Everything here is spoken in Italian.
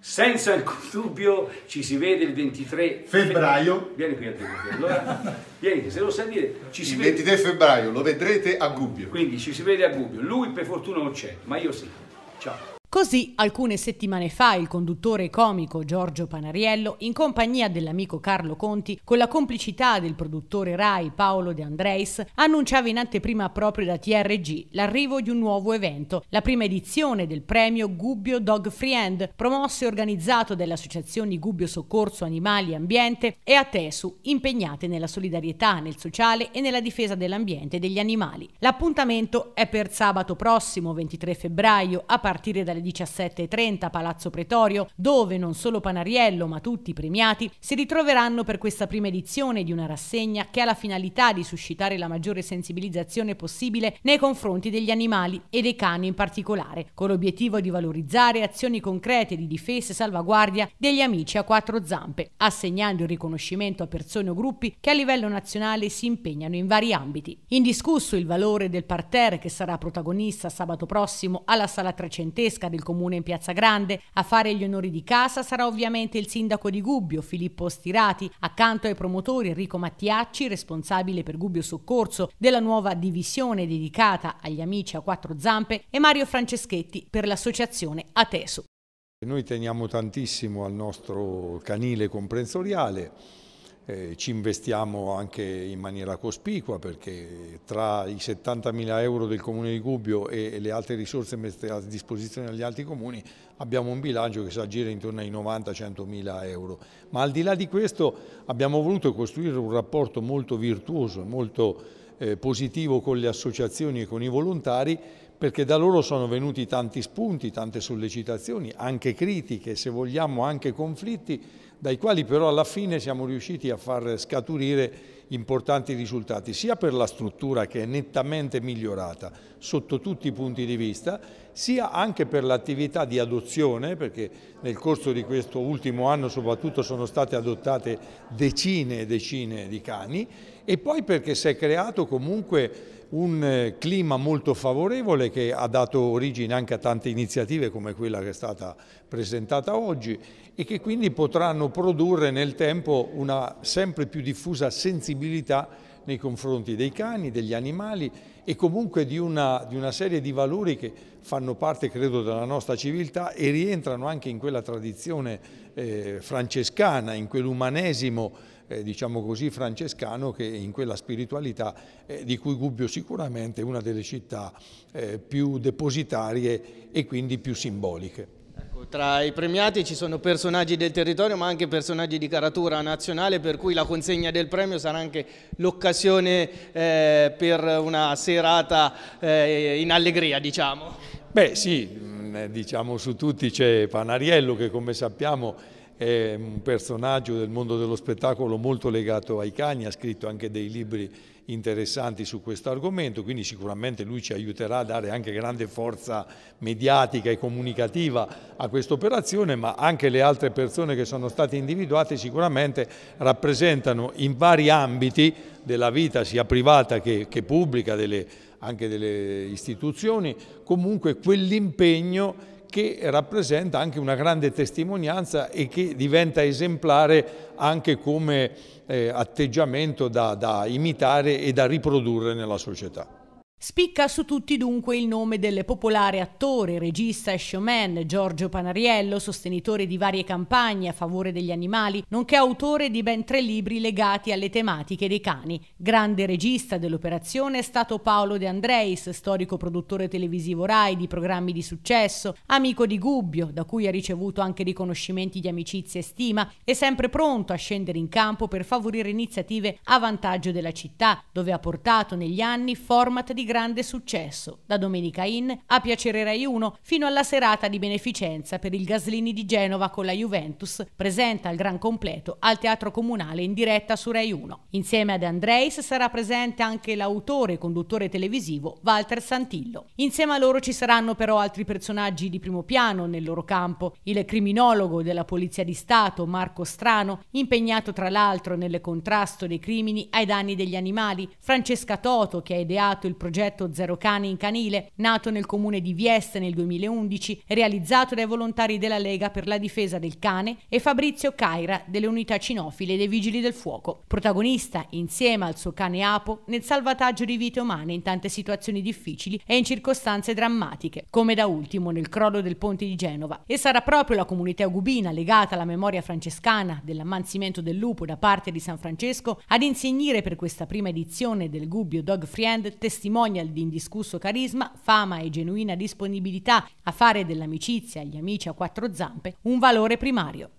Senza alcun dubbio ci si vede il 23 febbraio. Vieni qui a te, allora, vieni se lo sai dire. Ci si il vede... 23 febbraio lo vedrete a Gubbio. Quindi ci si vede a Gubbio. Lui per fortuna non c'è, ma io sì. Ciao. Così alcune settimane fa il conduttore comico Giorgio Panariello, in compagnia dell'amico Carlo Conti, con la complicità del produttore Rai Paolo De Andreis, annunciava in anteprima proprio da TRG l'arrivo di un nuovo evento, la prima edizione del premio Gubbio Dog Friend, promosso e organizzato dalle associazioni Gubbio Soccorso Animali e Ambiente e Atesu, impegnate nella solidarietà, nel sociale e nella difesa dell'ambiente e degli animali. L'appuntamento è per sabato prossimo 23 febbraio a partire dalle alle 17.30 Palazzo Pretorio, dove non solo Panariello ma tutti i premiati si ritroveranno per questa prima edizione di una rassegna che ha la finalità di suscitare la maggiore sensibilizzazione possibile nei confronti degli animali e dei cani in particolare, con l'obiettivo di valorizzare azioni concrete di difesa e salvaguardia degli amici a quattro zampe, assegnando il riconoscimento a persone o gruppi che a livello nazionale si impegnano in vari ambiti. Indiscusso il valore del parterre che sarà protagonista sabato prossimo alla sala trecentesca festa del comune in Piazza Grande. A fare gli onori di casa sarà ovviamente il sindaco di Gubbio, Filippo Stirati, accanto ai promotori Enrico Mattiacci, responsabile per Gubbio Soccorso della nuova divisione dedicata agli amici a quattro zampe, e Mario Franceschetti per l'associazione Ateso. Noi teniamo tantissimo al nostro canile comprensoriale eh, ci investiamo anche in maniera cospicua perché tra i 70.000 euro del Comune di Gubbio e le altre risorse messe a disposizione agli altri comuni abbiamo un bilancio che si aggira intorno ai 90-100.000 euro. Ma al di là di questo abbiamo voluto costruire un rapporto molto virtuoso, molto eh, positivo con le associazioni e con i volontari perché da loro sono venuti tanti spunti, tante sollecitazioni, anche critiche, se vogliamo anche conflitti dai quali però alla fine siamo riusciti a far scaturire importanti risultati, sia per la struttura che è nettamente migliorata sotto tutti i punti di vista, sia anche per l'attività di adozione, perché nel corso di questo ultimo anno soprattutto sono state adottate decine e decine di cani, e poi perché si è creato comunque un eh, clima molto favorevole che ha dato origine anche a tante iniziative come quella che è stata presentata oggi e che quindi potranno produrre nel tempo una sempre più diffusa sensibilità sensibilità nei confronti dei cani, degli animali e comunque di una, di una, serie di valori che fanno parte, credo, della nostra civiltà e rientrano anche in quella tradizione eh, francescana, in quell'umanesimo, eh, diciamo così, francescano, che in quella spiritualità eh, di cui Gubbio sicuramente è una delle città eh, più depositarie e quindi più simboliche. Tra i premiati ci sono personaggi del territorio ma anche personaggi di caratura nazionale per cui la consegna del premio sarà anche l'occasione eh, per una serata eh, in allegria diciamo. Beh sì, mm, eh, diciamo su tutti c'è Panariello che come sappiamo è un personaggio del mondo dello spettacolo molto legato ai cani, ha scritto anche dei libri interessanti su questo argomento, quindi sicuramente lui ci aiuterà a dare anche grande forza mediatica e comunicativa a questa operazione, ma anche le altre persone che sono state individuate sicuramente rappresentano in vari ambiti della vita, sia privata che, che pubblica, delle, anche delle istituzioni, comunque quell'impegno che rappresenta anche una grande testimonianza e che diventa esemplare anche come eh, atteggiamento da, da imitare e da riprodurre nella società. Spicca su tutti dunque il nome del popolare attore, regista e showman Giorgio Panariello, sostenitore di varie campagne a favore degli animali, nonché autore di ben tre libri legati alle tematiche dei cani. Grande regista dell'operazione è stato Paolo De Andreis, storico produttore televisivo Rai di programmi di successo, amico di Gubbio, da cui ha ricevuto anche riconoscimenti di amicizia e stima, e sempre pronto a scendere in campo per favorire iniziative a vantaggio della città, dove ha portato negli anni format di grande successo, da Domenica Inn a Piacere Rai 1 fino alla serata di beneficenza per il Gaslini di Genova con la Juventus, presenta al gran completo al Teatro Comunale in diretta su Rai 1. Insieme ad Andreis sarà presente anche l'autore e conduttore televisivo Walter Santillo. Insieme a loro ci saranno però altri personaggi di primo piano nel loro campo, il criminologo della Polizia di Stato Marco Strano, impegnato tra l'altro nel contrasto dei crimini ai danni degli animali, Francesca Toto che ha ideato il progetto progetto Zero Cani in Canile, nato nel comune di Vieste nel 2011, realizzato dai volontari della Lega per la difesa del cane e Fabrizio Caira delle unità cinofile dei Vigili del Fuoco, protagonista insieme al suo cane Apo nel salvataggio di vite umane in tante situazioni difficili e in circostanze drammatiche, come da ultimo nel crollo del ponte di Genova. E sarà proprio la comunità ugubina legata alla memoria francescana dell'ammanzimento del lupo da parte di San Francesco ad insegnare per questa prima edizione del Gubbio Dog Friend testimoni testimonial di indiscusso carisma, fama e genuina disponibilità a fare dell'amicizia agli amici a quattro zampe un valore primario.